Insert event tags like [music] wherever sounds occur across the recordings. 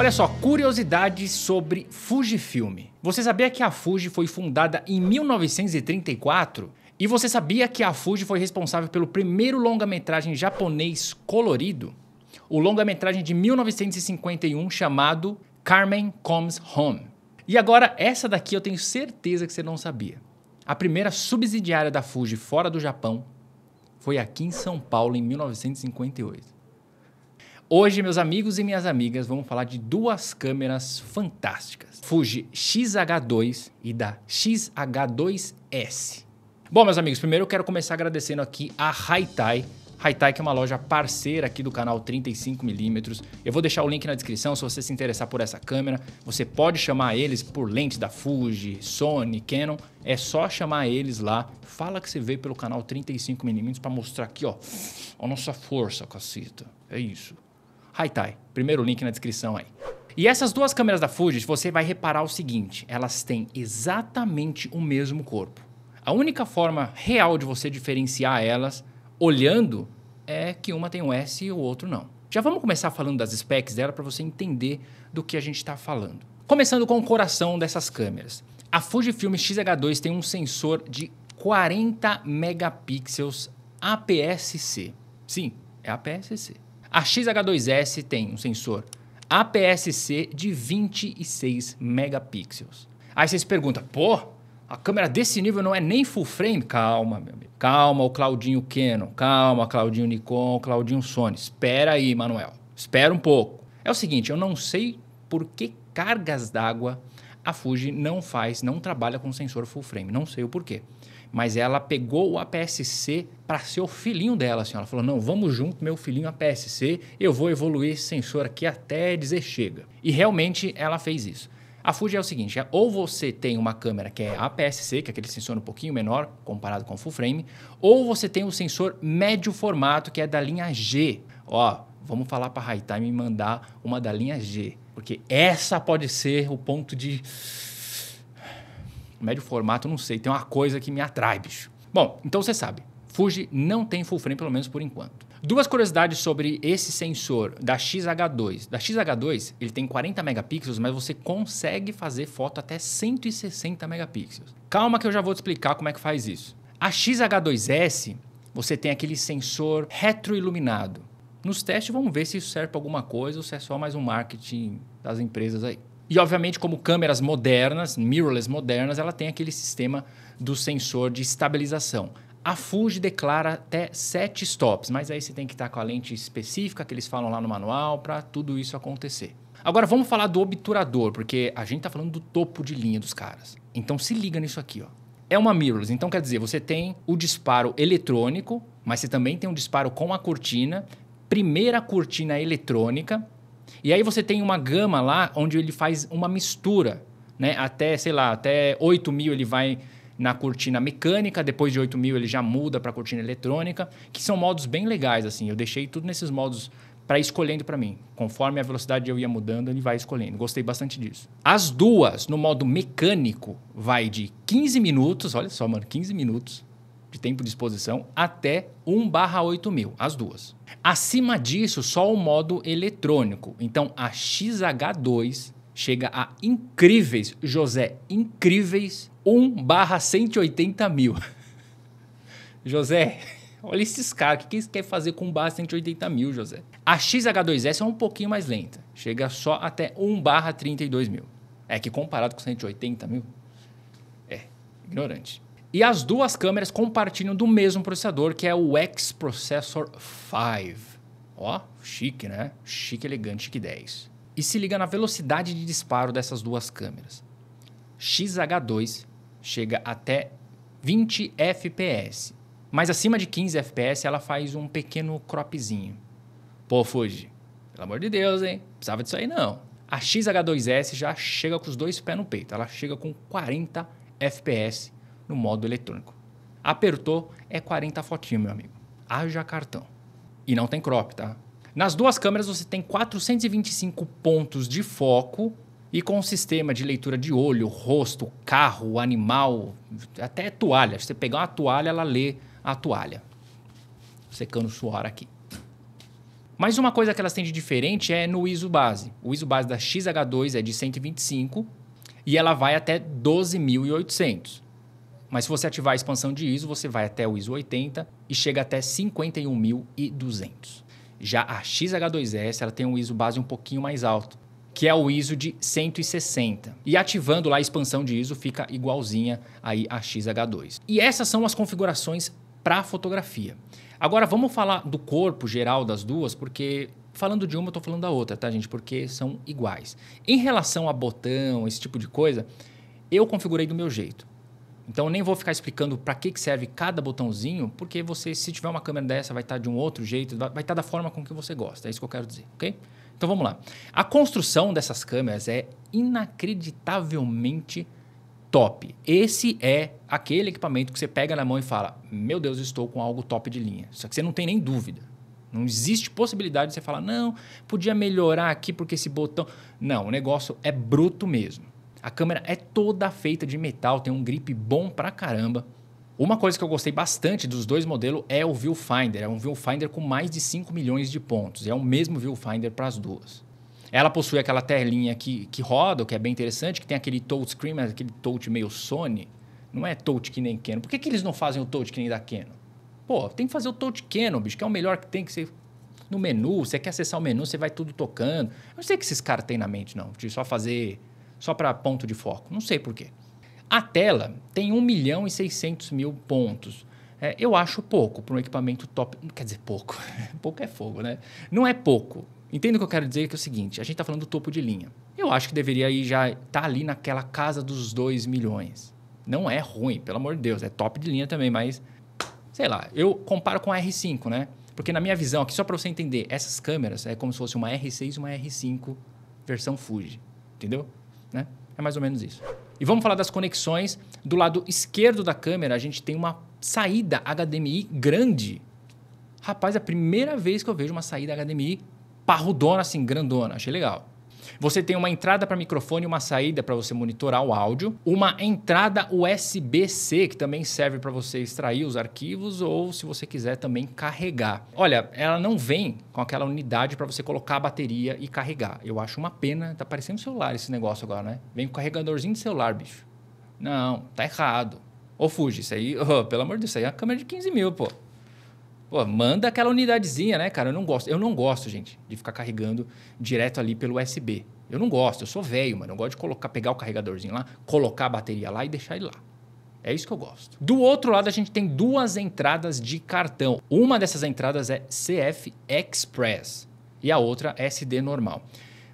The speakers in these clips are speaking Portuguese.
Olha só, curiosidades sobre Fujifilm. Você sabia que a Fuji foi fundada em 1934? E você sabia que a Fuji foi responsável pelo primeiro longa-metragem japonês colorido? O longa-metragem de 1951 chamado Carmen Comes Home. E agora, essa daqui eu tenho certeza que você não sabia. A primeira subsidiária da Fuji fora do Japão foi aqui em São Paulo em 1958. Hoje, meus amigos e minhas amigas, vamos falar de duas câmeras fantásticas: Fuji XH2 e da XH2S. Bom, meus amigos, primeiro eu quero começar agradecendo aqui a Haitai. Haitai que é uma loja parceira aqui do canal 35mm. Eu vou deixar o link na descrição se você se interessar por essa câmera. Você pode chamar eles por lentes da Fuji, Sony, Canon. É só chamar eles lá. Fala que você veio pelo canal 35mm para mostrar aqui, ó, a nossa força, caceta. É isso hi Primeiro link na descrição aí. E essas duas câmeras da Fuji, você vai reparar o seguinte, elas têm exatamente o mesmo corpo. A única forma real de você diferenciar elas olhando é que uma tem um S e o outro não. Já vamos começar falando das specs dela para você entender do que a gente está falando. Começando com o coração dessas câmeras. A Fujifilm X-H2 tem um sensor de 40 megapixels APS-C. Sim, é APS-C. A XH2S tem um sensor APS-C de 26 megapixels. Aí você se pergunta, pô, a câmera desse nível não é nem full frame? Calma, meu amigo. Calma, o Claudinho Canon. Calma, Claudinho Nikon, Claudinho Sony. Espera aí, Manuel. Espera um pouco. É o seguinte, eu não sei por que cargas d'água a Fuji não faz, não trabalha com sensor full frame. Não sei o porquê mas ela pegou o APSC para ser o filhinho dela. Assim, ela falou: não, vamos junto, meu filhinho APSC, eu vou evoluir esse sensor aqui até dizer chega. E realmente ela fez isso. A Fuji é o seguinte: é, ou você tem uma câmera que é APS-C, que é aquele sensor um pouquinho menor comparado com o full frame, ou você tem o um sensor médio formato, que é da linha G. Ó, vamos falar para a Hightime mandar uma da linha G, porque essa pode ser o ponto de médio formato, não sei. Tem uma coisa que me atrai, bicho. Bom, então você sabe. Fuji não tem full frame, pelo menos por enquanto. Duas curiosidades sobre esse sensor da XH2. Da XH2, ele tem 40 megapixels, mas você consegue fazer foto até 160 megapixels. Calma que eu já vou te explicar como é que faz isso. A XH2S, você tem aquele sensor retroiluminado. Nos testes, vamos ver se isso serve para alguma coisa ou se é só mais um marketing das empresas aí. E, obviamente, como câmeras modernas, mirrorless modernas, ela tem aquele sistema do sensor de estabilização. A Fuji declara até sete stops, mas aí você tem que estar com a lente específica que eles falam lá no manual para tudo isso acontecer. Agora vamos falar do obturador, porque a gente está falando do topo de linha dos caras. Então se liga nisso aqui, ó. É uma mirrorless, então quer dizer, você tem o disparo eletrônico, mas você também tem um disparo com a cortina, primeira cortina eletrônica, e aí você tem uma gama lá onde ele faz uma mistura, né? Até, sei lá, até 8 mil ele vai na cortina mecânica, depois de 8 mil ele já muda para a cortina eletrônica, que são modos bem legais, assim. Eu deixei tudo nesses modos para escolhendo para mim. Conforme a velocidade eu ia mudando, ele vai escolhendo. Gostei bastante disso. As duas, no modo mecânico, vai de 15 minutos, olha só, mano, 15 minutos, de tempo de exposição até 1 barra 8 mil, as duas. Acima disso, só o modo eletrônico. Então a XH2 chega a incríveis, José, incríveis 1 barra 180 mil. [laughs] José, olha esses caras, o que eles querem fazer com barra 180 mil, José? A XH2S é um pouquinho mais lenta, chega só até 1 barra 32 mil. É que comparado com 180 mil, é ignorante. E as duas câmeras compartilham do mesmo processador, que é o X Processor 5. Ó, chique, né? Chique, elegante, chique 10. E se liga na velocidade de disparo dessas duas câmeras. XH2 chega até 20 FPS, mas acima de 15 FPS ela faz um pequeno cropzinho. Pô, Fuji, pelo amor de Deus, hein? Precisava disso aí não. A XH2S já chega com os dois pés no peito, ela chega com 40 FPS no modo eletrônico. Apertou, é 40 fotinhos, meu amigo. Haja cartão. E não tem crop, tá? Nas duas câmeras você tem 425 pontos de foco e com um sistema de leitura de olho, rosto, carro, animal, até toalha. Se você pegar uma toalha, ela lê a toalha. Secando suor aqui. Mas uma coisa que elas têm de diferente é no ISO base. O ISO base da XH2 é de 125 e ela vai até 12.800. Mas se você ativar a expansão de ISO, você vai até o ISO 80 e chega até 51.200. Já a XH2S, ela tem um ISO base um pouquinho mais alto, que é o ISO de 160. E ativando lá a expansão de ISO fica igualzinha aí a XH2. E essas são as configurações para fotografia. Agora vamos falar do corpo geral das duas, porque falando de uma eu estou falando da outra, tá gente? Porque são iguais. Em relação a botão, esse tipo de coisa, eu configurei do meu jeito. Então, eu nem vou ficar explicando para que, que serve cada botãozinho, porque você, se tiver uma câmera dessa, vai estar tá de um outro jeito, vai estar tá da forma com que você gosta. É isso que eu quero dizer, ok? Então, vamos lá. A construção dessas câmeras é inacreditavelmente top. Esse é aquele equipamento que você pega na mão e fala: Meu Deus, estou com algo top de linha. Só que você não tem nem dúvida. Não existe possibilidade de você falar: Não, podia melhorar aqui porque esse botão. Não, o negócio é bruto mesmo. A câmera é toda feita de metal, tem um grip bom pra caramba. Uma coisa que eu gostei bastante dos dois modelos é o viewfinder. É um viewfinder com mais de 5 milhões de pontos. É o mesmo viewfinder para as duas. Ela possui aquela telinha que, que roda, o que é bem interessante, que tem aquele touchscreen, mas aquele touch meio Sony. Não é touch que nem Canon. Por que, que eles não fazem o touch que nem da Canon? Pô, tem que fazer o touch Canon, bicho, que é o melhor que tem que ser no menu. Você quer acessar o menu, você vai tudo tocando. Eu não sei o que esses caras têm na mente, não. De só fazer só para ponto de foco. Não sei porquê. A tela tem 1 milhão e 600 mil pontos. É, eu acho pouco para um equipamento top. Quer dizer, pouco. [laughs] pouco é fogo, né? Não é pouco. Entendo o que eu quero dizer que é o seguinte: a gente está falando do topo de linha. Eu acho que deveria ir já estar tá ali naquela casa dos 2 milhões. Não é ruim, pelo amor de Deus. É top de linha também, mas. Sei lá, eu comparo com a R5, né? Porque na minha visão, aqui só para você entender, essas câmeras é como se fosse uma R6 e uma R5 versão Fuji, entendeu? Né? É mais ou menos isso. E vamos falar das conexões. Do lado esquerdo da câmera, a gente tem uma saída HDMI grande. Rapaz, é a primeira vez que eu vejo uma saída HDMI parrudona, assim, grandona. Achei legal. Você tem uma entrada para microfone, uma saída para você monitorar o áudio, uma entrada USB-C que também serve para você extrair os arquivos ou se você quiser também carregar. Olha, ela não vem com aquela unidade para você colocar a bateria e carregar. Eu acho uma pena, tá parecendo celular esse negócio agora, né? Vem com carregadorzinho de celular, bicho. Não, tá errado. Ô, Fuji, isso aí, oh, pelo amor de Deus, isso aí é uma câmera de 15 mil, pô. Pô, manda aquela unidadezinha, né, cara? Eu não gosto. Eu não gosto, gente, de ficar carregando direto ali pelo USB. Eu não gosto, eu sou velho, mano. Eu gosto de colocar, pegar o carregadorzinho lá, colocar a bateria lá e deixar ele lá. É isso que eu gosto. Do outro lado, a gente tem duas entradas de cartão. Uma dessas entradas é CF Express e a outra é SD normal.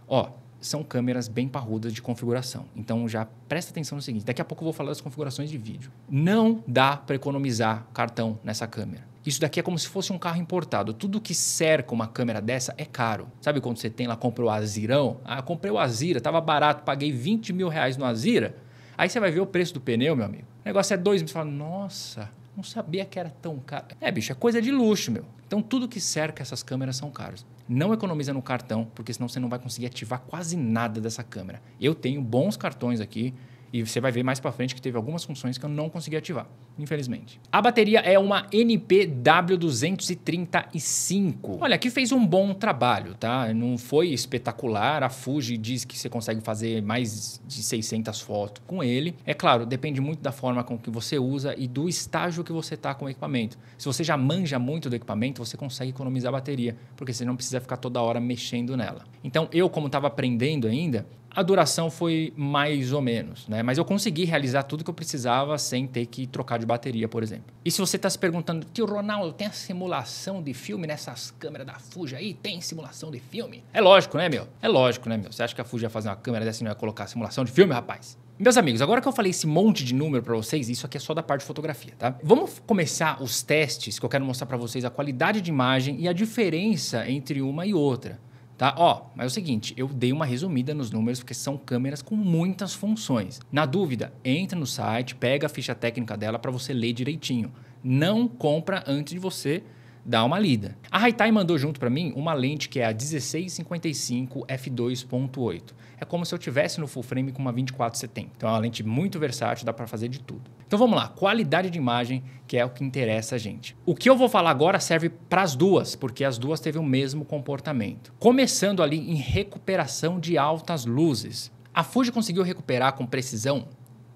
Ó, são câmeras bem parrudas de configuração. Então já presta atenção no seguinte: daqui a pouco eu vou falar das configurações de vídeo. Não dá para economizar cartão nessa câmera. Isso daqui é como se fosse um carro importado. Tudo que cerca uma câmera dessa é caro. Sabe quando você tem lá, comprou o Azirão? Ah, comprei o Azira, tava barato, paguei 20 mil reais no Azira. Aí você vai ver o preço do pneu, meu amigo. O negócio é dois mil. Você fala, nossa, não sabia que era tão caro. É, bicho, é coisa de luxo, meu. Então tudo que cerca essas câmeras são caros. Não economiza no cartão, porque senão você não vai conseguir ativar quase nada dessa câmera. Eu tenho bons cartões aqui, e você vai ver mais para frente que teve algumas funções que eu não consegui ativar, infelizmente. A bateria é uma NPW235. Olha, aqui fez um bom trabalho, tá? Não foi espetacular. A Fuji diz que você consegue fazer mais de 600 fotos com ele. É claro, depende muito da forma com que você usa e do estágio que você tá com o equipamento. Se você já manja muito do equipamento, você consegue economizar a bateria, porque você não precisa ficar toda hora mexendo nela. Então, eu como estava aprendendo ainda, a duração foi mais ou menos, né? Mas eu consegui realizar tudo que eu precisava sem ter que trocar de bateria, por exemplo. E se você está se perguntando, tio Ronaldo, tem a simulação de filme nessas câmeras da Fuji aí? Tem simulação de filme? É lógico, né, meu? É lógico, né, meu? Você acha que a Fuji ia fazer uma câmera dessa e não ia colocar simulação de filme, rapaz? Meus amigos, agora que eu falei esse monte de número para vocês, isso aqui é só da parte de fotografia, tá? Vamos começar os testes que eu quero mostrar para vocês a qualidade de imagem e a diferença entre uma e outra. Tá? Ó, mas é o seguinte, eu dei uma resumida nos números porque são câmeras com muitas funções. Na dúvida, entra no site, pega a ficha técnica dela para você ler direitinho. Não compra antes de você dá uma lida. A Haitai mandou junto para mim uma lente que é a 1655 f2.8. É como se eu tivesse no full frame com uma 2470. Então é uma lente muito versátil, dá para fazer de tudo. Então vamos lá, qualidade de imagem, que é o que interessa a gente. O que eu vou falar agora serve para as duas, porque as duas teve o mesmo comportamento. Começando ali em recuperação de altas luzes. A Fuji conseguiu recuperar com precisão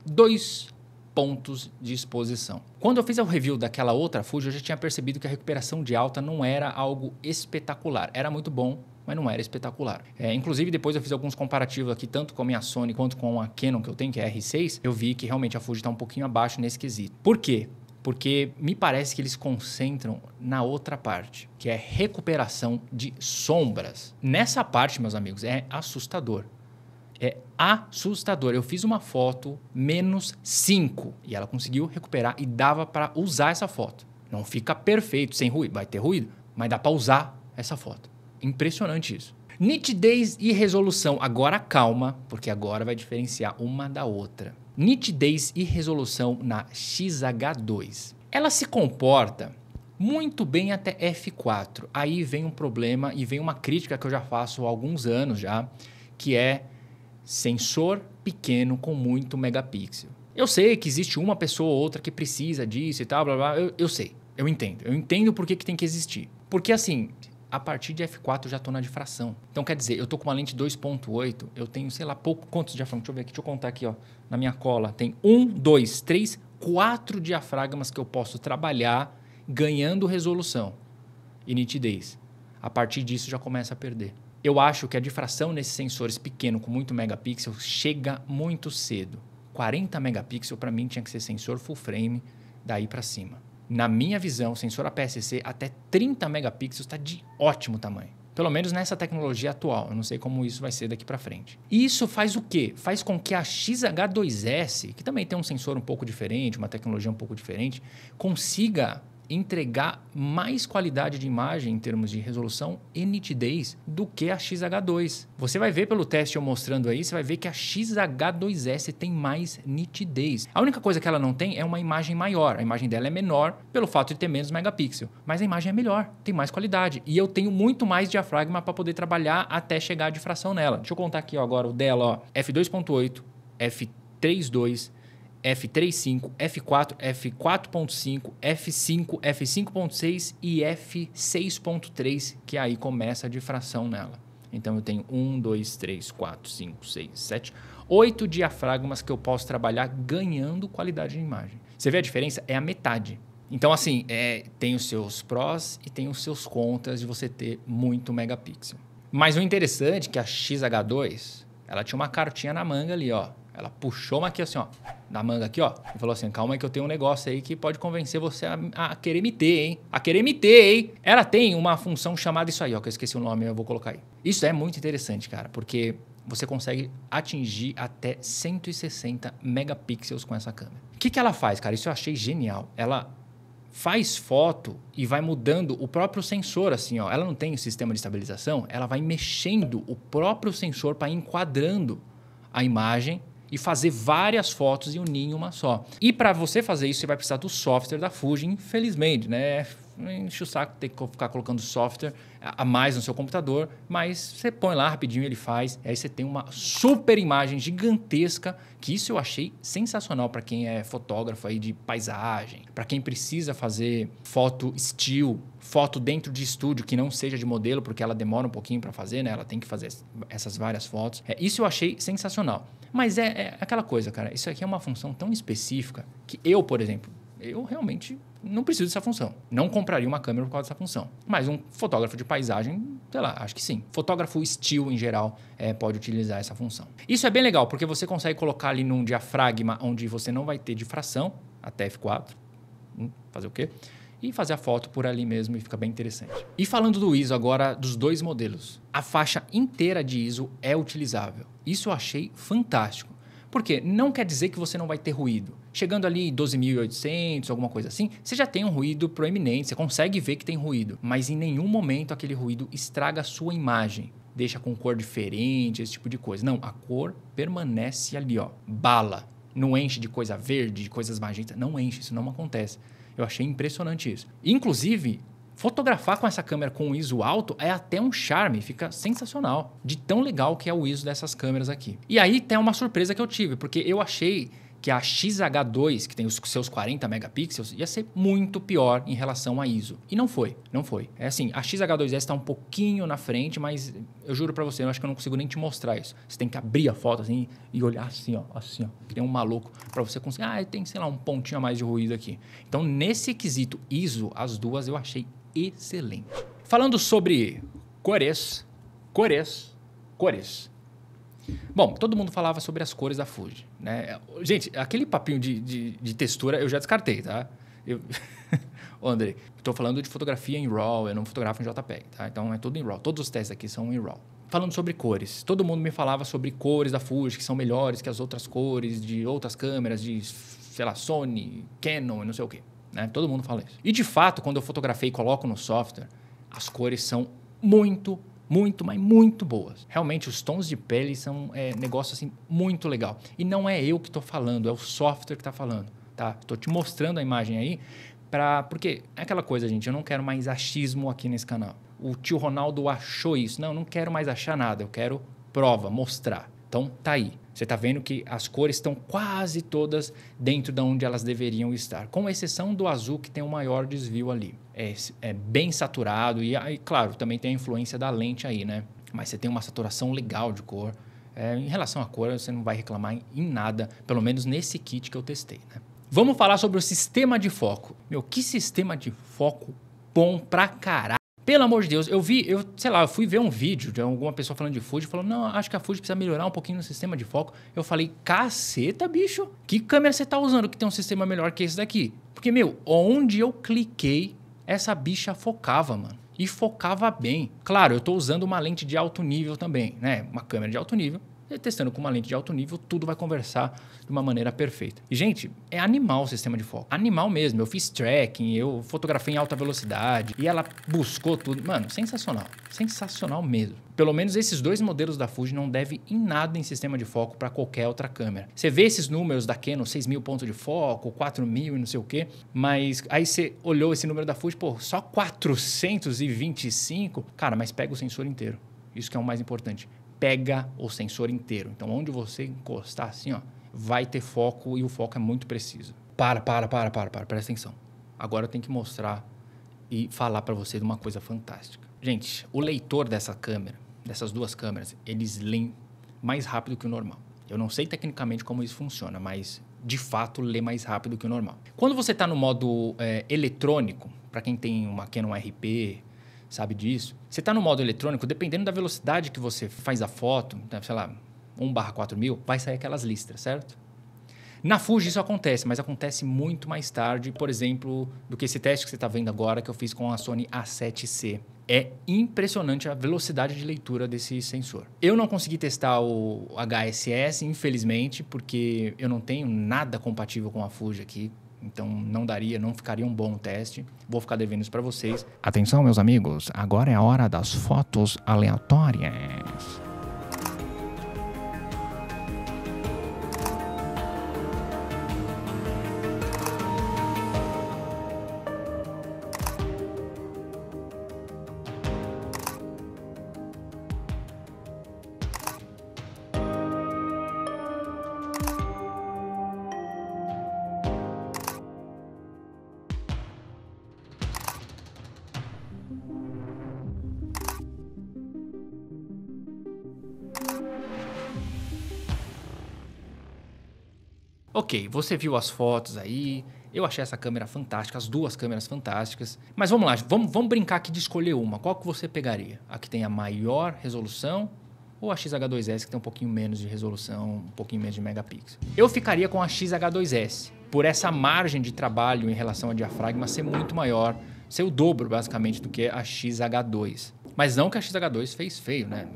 dois pontos de exposição. Quando eu fiz o review daquela outra Fuji, eu já tinha percebido que a recuperação de alta não era algo espetacular. Era muito bom, mas não era espetacular. É, inclusive, depois eu fiz alguns comparativos aqui, tanto com a minha Sony quanto com a Canon que eu tenho, que é a R6, eu vi que realmente a Fuji está um pouquinho abaixo nesse quesito. Por quê? Porque me parece que eles concentram na outra parte, que é recuperação de sombras. Nessa parte, meus amigos, é assustador é assustador. Eu fiz uma foto menos 5 e ela conseguiu recuperar e dava para usar essa foto. Não fica perfeito, sem ruído, vai ter ruído, mas dá para usar essa foto. Impressionante isso. Nitidez e resolução. Agora calma, porque agora vai diferenciar uma da outra. Nitidez e resolução na XH2. Ela se comporta muito bem até F4. Aí vem um problema e vem uma crítica que eu já faço há alguns anos já, que é Sensor pequeno com muito megapixel. Eu sei que existe uma pessoa ou outra que precisa disso e tal, blá blá. Eu, eu sei, eu entendo. Eu entendo por que, que tem que existir. Porque assim, a partir de F4 eu já estou na difração. Então quer dizer, eu estou com uma lente 2.8, eu tenho, sei lá, pouco quantos diafragmas? Deixa eu ver aqui, deixa eu contar aqui, ó, na minha cola. Tem um, dois, três, quatro diafragmas que eu posso trabalhar ganhando resolução e nitidez. A partir disso já começa a perder. Eu acho que a difração nesses sensores pequeno com muito megapixel chega muito cedo. 40 megapixel para mim tinha que ser sensor full frame daí para cima. Na minha visão, sensor APS-C até 30 megapixels está de ótimo tamanho. Pelo menos nessa tecnologia atual. Eu não sei como isso vai ser daqui para frente. E isso faz o quê? Faz com que a XH2S, que também tem um sensor um pouco diferente, uma tecnologia um pouco diferente, consiga entregar mais qualidade de imagem em termos de resolução e nitidez do que a XH2. Você vai ver pelo teste eu mostrando aí, você vai ver que a XH2S tem mais nitidez. A única coisa que ela não tem é uma imagem maior. A imagem dela é menor pelo fato de ter menos megapixel, mas a imagem é melhor, tem mais qualidade e eu tenho muito mais diafragma para poder trabalhar até chegar a difração nela. Deixa eu contar aqui ó, agora o dela, ó, f2.8, f3.2 F35, F4, F4.5, F5, F5.6 e F6.3, que aí começa a difração nela. Então eu tenho 1, 2, 3, 4, 5, 6, 7, 8 diafragmas que eu posso trabalhar ganhando qualidade de imagem. Você vê a diferença? É a metade. Então, assim, é, tem os seus prós e tem os seus contras de você ter muito megapixel. Mas o interessante é que a XH2, ela tinha uma cartinha na manga ali, ó. Ela puxou uma aqui assim, ó, da manga aqui, ó, e falou assim: calma aí que eu tenho um negócio aí que pode convencer você a, a querer me ter, hein? A querer me ter, hein? Ela tem uma função chamada isso aí, ó, que eu esqueci o nome, eu vou colocar aí. Isso é muito interessante, cara, porque você consegue atingir até 160 megapixels com essa câmera. O que, que ela faz, cara? Isso eu achei genial. Ela faz foto e vai mudando o próprio sensor, assim, ó. Ela não tem o sistema de estabilização, ela vai mexendo o próprio sensor para enquadrando a imagem e fazer várias fotos e unir em uma só. E para você fazer isso, você vai precisar do software da Fuji, infelizmente, né? enche o saco ter que ficar colocando software a mais no seu computador, mas você põe lá rapidinho, ele faz, aí você tem uma super imagem gigantesca, que isso eu achei sensacional para quem é fotógrafo aí de paisagem, para quem precisa fazer foto estilo, foto dentro de estúdio que não seja de modelo, porque ela demora um pouquinho para fazer, né? Ela tem que fazer essas várias fotos. É, isso eu achei sensacional. Mas é, é aquela coisa, cara, isso aqui é uma função tão específica que eu, por exemplo, eu realmente não preciso dessa função. Não compraria uma câmera por causa dessa função. Mas um fotógrafo de paisagem, sei lá, acho que sim. Fotógrafo estilo, em geral, é, pode utilizar essa função. Isso é bem legal, porque você consegue colocar ali num diafragma onde você não vai ter difração, até F4. Hum, fazer o quê? E fazer a foto por ali mesmo e fica bem interessante. E falando do ISO agora, dos dois modelos. A faixa inteira de ISO é utilizável. Isso eu achei fantástico. Por quê? Não quer dizer que você não vai ter ruído. Chegando ali em 12.800, alguma coisa assim, você já tem um ruído proeminente, você consegue ver que tem ruído, mas em nenhum momento aquele ruído estraga a sua imagem. Deixa com cor diferente, esse tipo de coisa. Não, a cor permanece ali, ó. Bala. Não enche de coisa verde, de coisas magenta. Não enche, isso não acontece. Eu achei impressionante isso. Inclusive, Fotografar com essa câmera com o ISO alto é até um charme, fica sensacional. De tão legal que é o ISO dessas câmeras aqui. E aí tem uma surpresa que eu tive, porque eu achei que a XH2, que tem os seus 40 megapixels, ia ser muito pior em relação a ISO. E não foi, não foi. É assim, a XH2S está um pouquinho na frente, mas eu juro para você, eu acho que eu não consigo nem te mostrar isso. Você tem que abrir a foto assim e olhar assim, ó, assim, ó, que nem um maluco para você conseguir. Ah, tem, sei lá, um pontinho a mais de ruído aqui. Então, nesse quesito ISO, as duas eu achei excelente. Falando sobre cores, cores, cores. Bom, todo mundo falava sobre as cores da Fuji. Né? Gente, aquele papinho de, de, de textura eu já descartei, tá? Eu... [laughs] André, estou falando de fotografia em RAW, eu não fotografo em JPEG, tá? Então é tudo em RAW. Todos os testes aqui são em RAW. Falando sobre cores, todo mundo me falava sobre cores da Fuji que são melhores que as outras cores de outras câmeras, de, sei lá, Sony, Canon, não sei o quê. Né? Todo mundo fala isso. E de fato, quando eu fotografei e coloco no software, as cores são muito, muito, mas muito boas. Realmente, os tons de pele são é, negócio assim muito legal. E não é eu que estou falando, é o software que está falando. Tá? Estou te mostrando a imagem aí, pra, porque é aquela coisa, gente, eu não quero mais achismo aqui nesse canal. O tio Ronaldo achou isso. Não, eu não quero mais achar nada, eu quero prova, mostrar. Então, tá aí. Você está vendo que as cores estão quase todas dentro de onde elas deveriam estar, com exceção do azul que tem o maior desvio ali. É, é bem saturado e, aí, claro, também tem a influência da lente aí, né? Mas você tem uma saturação legal de cor. É, em relação à cor, você não vai reclamar em nada, pelo menos nesse kit que eu testei, né? Vamos falar sobre o sistema de foco. Meu, que sistema de foco bom pra caralho! Pelo amor de Deus, eu vi, eu, sei lá, eu fui ver um vídeo de alguma pessoa falando de Fuji, falou, não, acho que a Fuji precisa melhorar um pouquinho no sistema de foco. Eu falei, caceta, bicho, que câmera você tá usando que tem um sistema melhor que esse daqui? Porque, meu, onde eu cliquei, essa bicha focava, mano. E focava bem. Claro, eu tô usando uma lente de alto nível também, né? Uma câmera de alto nível. E testando com uma lente de alto nível, tudo vai conversar de uma maneira perfeita. E, gente, é animal o sistema de foco. Animal mesmo. Eu fiz tracking, eu fotografei em alta velocidade e ela buscou tudo. Mano, sensacional. Sensacional mesmo. Pelo menos esses dois modelos da Fuji não devem em nada em sistema de foco para qualquer outra câmera. Você vê esses números da Canon, 6 mil pontos de foco, 4 mil e não sei o quê, mas aí você olhou esse número da Fuji, pô, só 425? Cara, mas pega o sensor inteiro. Isso que é o mais importante pega o sensor inteiro. Então, onde você encostar assim, ó, vai ter foco e o foco é muito preciso. Para, para, para, para, para, presta atenção. Agora eu tenho que mostrar e falar para você de uma coisa fantástica. Gente, o leitor dessa câmera, dessas duas câmeras, eles leem mais rápido que o normal. Eu não sei tecnicamente como isso funciona, mas de fato lê mais rápido que o normal. Quando você está no modo é, eletrônico, para quem tem uma Canon RP sabe disso. Você está no modo eletrônico, dependendo da velocidade que você faz a foto, né, sei lá, 1 barra 4 mil, vai sair aquelas listras, certo? Na Fuji isso acontece, mas acontece muito mais tarde, por exemplo, do que esse teste que você está vendo agora que eu fiz com a Sony A7C. É impressionante a velocidade de leitura desse sensor. Eu não consegui testar o HSS, infelizmente, porque eu não tenho nada compatível com a Fuji aqui. Então não daria, não ficaria um bom teste. Vou ficar devendo isso para vocês. Atenção, meus amigos, agora é a hora das fotos aleatórias. Ok, você viu as fotos aí. Eu achei essa câmera fantástica, as duas câmeras fantásticas. Mas vamos lá, vamos, vamos brincar aqui de escolher uma. Qual que você pegaria? A que tem a maior resolução ou a XH2S que tem um pouquinho menos de resolução, um pouquinho menos de megapixels? Eu ficaria com a XH2S, por essa margem de trabalho em relação ao diafragma ser muito maior, ser o dobro basicamente do que a XH2. Mas não que a XH2 fez feio, né?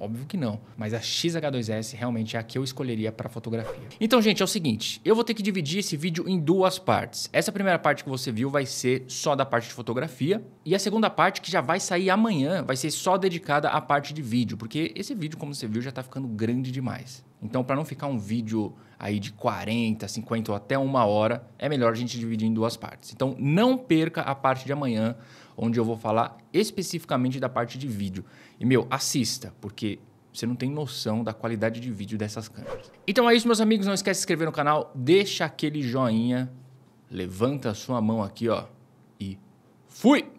Óbvio que não. Mas a XH2S realmente é a que eu escolheria para fotografia. Então, gente, é o seguinte. Eu vou ter que dividir esse vídeo em duas partes. Essa primeira parte que você viu vai ser só da parte de fotografia. E a segunda parte, que já vai sair amanhã, vai ser só dedicada à parte de vídeo. Porque esse vídeo, como você viu, já está ficando grande demais. Então, para não ficar um vídeo aí de 40, 50 ou até uma hora, é melhor a gente dividir em duas partes. Então, não perca a parte de amanhã onde eu vou falar especificamente da parte de vídeo. E, meu, assista, porque você não tem noção da qualidade de vídeo dessas câmeras. Então é isso, meus amigos. Não esquece de se inscrever no canal, deixa aquele joinha, levanta a sua mão aqui, ó, e fui!